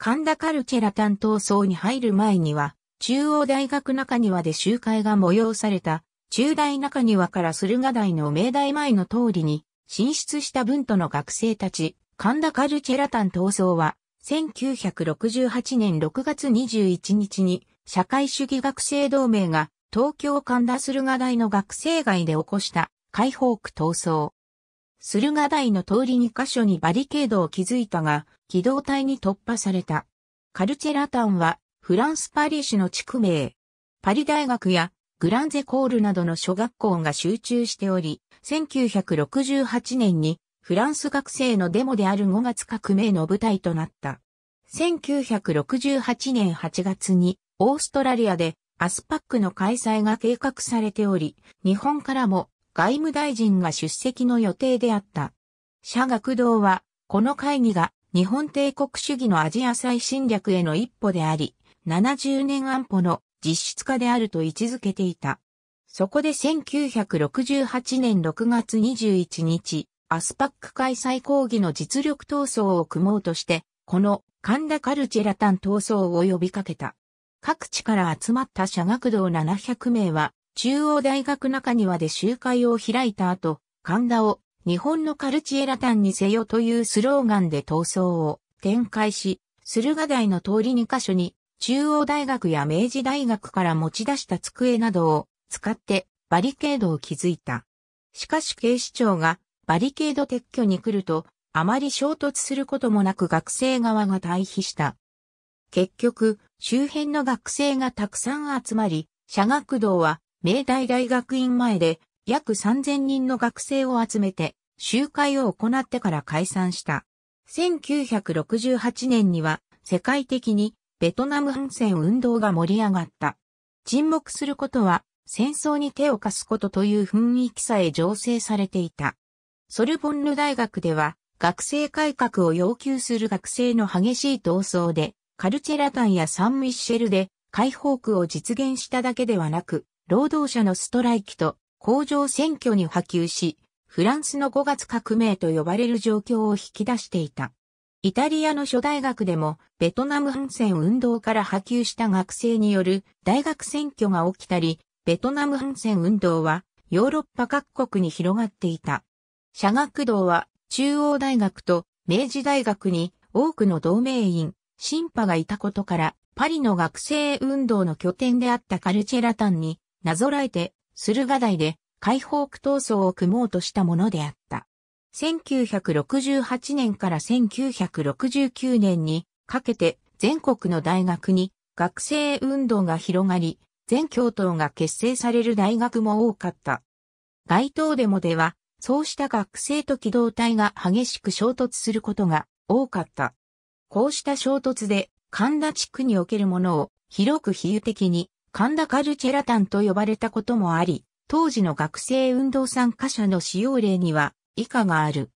神田カルチェラ担当層に入る前には、中央大学中庭で集会が催された、中大中庭から駿河台の明大前の通りに、進出した文都の学生たち、神田カルチェラ担当層は、1968年6月21日に、社会主義学生同盟が、東京神田駿河台の学生街で起こした、解放区闘争。駿河台の通り2カ所にバリケードを築いたが、機動隊に突破された。カルチェラタンはフランスパリ市の地区名。パリ大学やグランゼコールなどの小学校が集中しており、1968年にフランス学生のデモである5月革命の舞台となった。1968年8月にオーストラリアでアスパックの開催が計画されており、日本からも外務大臣が出席の予定であった。社学堂はこの会議が日本帝国主義のアジア再侵略への一歩であり、70年安保の実質化であると位置づけていた。そこで1968年6月21日、アスパック開催抗議の実力闘争を組もうとして、この神田カルチェラタン闘争を呼びかけた。各地から集まった社学堂700名は、中央大学中庭で集会を開いた後、神田を日本のカルチエラタンにせよというスローガンで闘争を展開し、駿河台の通り2カ所に中央大学や明治大学から持ち出した机などを使ってバリケードを築いた。しかし警視庁がバリケード撤去に来ると、あまり衝突することもなく学生側が退避した。結局、周辺の学生がたくさん集まり、社学堂は明大大学院前で約3000人の学生を集めて集会を行ってから解散した。1968年には世界的にベトナム反戦運動が盛り上がった。沈黙することは戦争に手を貸すことという雰囲気さえ醸成されていた。ソルボンヌ大学では学生改革を要求する学生の激しい闘争でカルチェラタンやサンミッシェルで解放区を実現しただけではなく、労働者のストライキと工場選挙に波及し、フランスの5月革命と呼ばれる状況を引き出していた。イタリアの諸大学でもベトナム反戦運動から波及した学生による大学選挙が起きたり、ベトナム反戦運動はヨーロッパ各国に広がっていた。社学堂は中央大学と明治大学に多くの同盟員、審判がいたことからパリの学生運動の拠点であったカルチェラタンになぞらえて、駿河台で解放区闘争を組もうとしたものであった。1968年から1969年にかけて全国の大学に学生運動が広がり、全教頭が結成される大学も多かった。街頭デモでは、そうした学生と機動隊が激しく衝突することが多かった。こうした衝突で神田地区におけるものを広く比喩的に神田カルチェラタンと呼ばれたこともあり、当時の学生運動参加者の使用例には以下がある。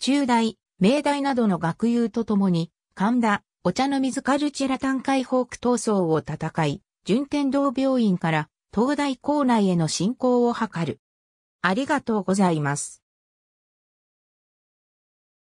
中大、明大などの学友と共に、神田、お茶の水カルチェラ単ホーク闘争を戦い、順天堂病院から東大校内への進行を図る。ありがとうございます。